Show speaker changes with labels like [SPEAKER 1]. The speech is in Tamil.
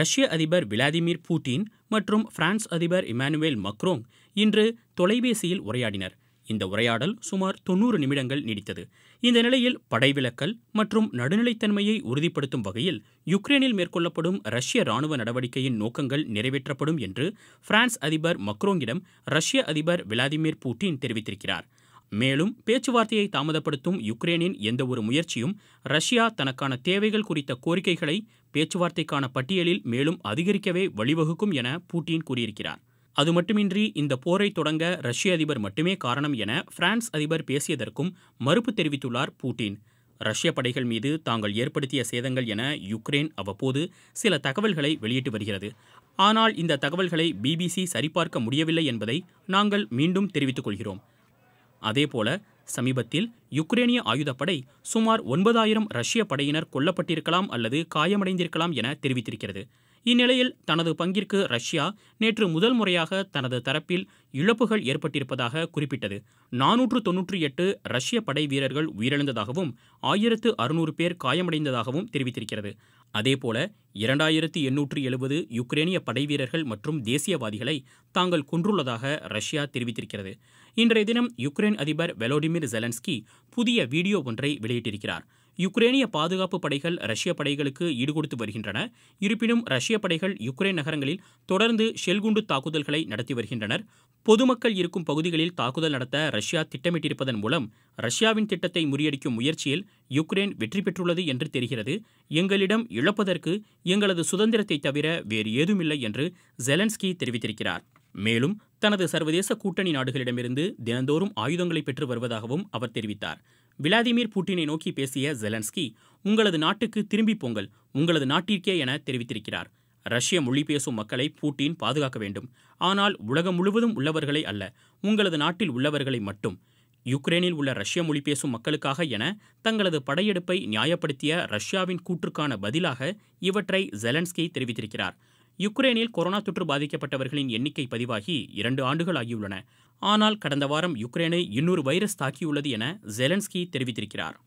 [SPEAKER 1] ரஷ்ய அதிபர் விளாடிமிர் பூட்டின் மற்றும் பிரான்ஸ் அதிபர் இமானுவேல் மக்ரோங் இன்று தொலைபேசியில் உரையாடினர் இந்த உரையாடல் சுமார் தொன்னூறு நிமிடங்கள் நீடித்தது இந்த நிலையில் படைவிலக்கல் மற்றும் நடுநிலைத்தன்மையை உறுதிப்படுத்தும் வகையில் யுக்ரைனில் மேற்கொள்ளப்படும் ரஷ்ய ராணுவ நடவடிக்கையின் நோக்கங்கள் நிறைவேற்றப்படும் என்று பிரான்ஸ் அதிபர் மக்ரோங்கிடம் ரஷ்ய அதிபர் விளாடிமிர் பூட்டின் தெரிவித்திருக்கிறார் மேலும் பேச்சுவார்த்தையை தாமதப்படுத்தும் யுக்ரேனின் எந்தவொரு முயற்சியும் ரஷ்யா தனக்கான தேவைகள் குறித்த கோரிக்கைகளை பேச்சுவார்த்தைக்கான பட்டியலில் மேலும் அதிகரிக்கவே வழிவகுக்கும் என புட்டின் கூறியிருக்கிறார் அது மட்டுமின்றி இந்த போரை தொடங்க ரஷ்ய அதிபர் மட்டுமே காரணம் என பிரான்ஸ் அதிபர் பேசியதற்கும் மறுப்பு தெரிவித்துள்ளார் பூட்டின் ரஷ்ய படைகள் மீது தாங்கள் ஏற்படுத்திய சேதங்கள் என யுக்ரைன் அவ்வப்போது சில தகவல்களை வெளியிட்டு வருகிறது ஆனால் இந்த தகவல்களை பிபிசி சரிபார்க்க முடியவில்லை என்பதை நாங்கள் மீண்டும் தெரிவித்துக் கொள்கிறோம் அதேபோல சமீபத்தில் யுக்ரேனிய ஆயுதப்படை சுமார் ஒன்பதாயிரம் ரஷ்ய படையினர் கொல்லப்பட்டிருக்கலாம் அல்லது காயமடைந்திருக்கலாம் என தெரிவித்திருக்கிறது இந்நிலையில் தனது பங்கிற்கு ரஷ்யா நேற்று முதல் முறையாக தனது தரப்பில் இழப்புகள் ஏற்பட்டிருப்பதாக குறிப்பிட்டது நானூற்று தொன்னூற்றி எட்டு ரஷ்ய படை வீரர்கள் உயிரிழந்ததாகவும் ஆயிரத்து அறுநூறு பேர் காயமடைந்ததாகவும் தெரிவித்திருக்கிறது அதேபோல இரண்டாயிரத்தி எண்ணூற்று எழுபது யுக்ரேனிய படை வீரர்கள் மற்றும் தேசியவாதிகளை தாங்கள் கொன்றுள்ளதாக ரஷ்யா தெரிவித்திருக்கிறது இன்றைய தினம் யுக்ரைன் அதிபர் வெலோடிமிர் ஜெலன்ஸ்கி புதிய வீடியோ ஒன்றை வெளியிட்டிருக்கிறார் யுக்ரேனிய பாதுகாப்பு படைகள் ரஷ்ய படைகளுக்கு ஈடுகொடுத்து வருகின்றன இருப்பினும் ரஷ்ய படைகள் யுக்ரைன் நகரங்களில் தொடர்ந்து ஷெல்குண்டு தாக்குதல்களை நடத்தி வருகின்றனர் பொதுமக்கள் இருக்கும் பகுதிகளில் தாக்குதல் நடத்த ரஷ்யா திட்டமிட்டிருப்பதன் மூலம் ரஷ்யாவின் திட்டத்தை முறியடிக்கும் முயற்சியில் யுக்ரைன் வெற்றி பெற்றுள்ளது என்று தெரிகிறது எங்களிடம் இழப்பதற்கு எங்களது சுதந்திரத்தை தவிர வேறு ஏதுமில்லை என்று ஜெலன்ஸ்கி தெரிவித்திருக்கிறார் மேலும் தனது சர்வதேச கூட்டணி நாடுகளிடமிருந்து தினந்தோறும் ஆயுதங்களை பெற்று வருவதாகவும் அவர் தெரிவித்தார் விளாடிமிர் புட்டினை நோக்கி பேசிய ஜெலன்ஸ்கி உங்களது நாட்டுக்கு திரும்பி போங்கள் உங்களது நாட்டிற்கே என தெரிவித்திருக்கிறார் ரஷ்ய மொழி பேசும் மக்களை பூட்டின் பாதுகாக்க வேண்டும் ஆனால் உலகம் முழுவதும் உள்ளவர்களை அல்ல உங்களது நாட்டில் உள்ளவர்களை மட்டும் யுக்ரைனில் உள்ள ரஷ்ய மொழி பேசும் மக்களுக்காக என தங்களது படையெடுப்பை நியாயப்படுத்திய ரஷ்யாவின் கூற்றுக்கான பதிலாக இவற்றை ஜெலன்ஸ்கி தெரிவித்திருக்கிறார் யுக்ரைனில் கொரோனா தொற்று பாதிக்கப்பட்டவர்களின் எண்ணிக்கை பதிவாகி இரண்டு ஆண்டுகள் ஆகியுள்ளன ஆனால் கடந்த வாரம் யுக்ரைனை இன்னொரு வைரஸ் தாக்கியுள்ளது என ஜெலன்ஸ்கி தெரிவித்திருக்கிறார்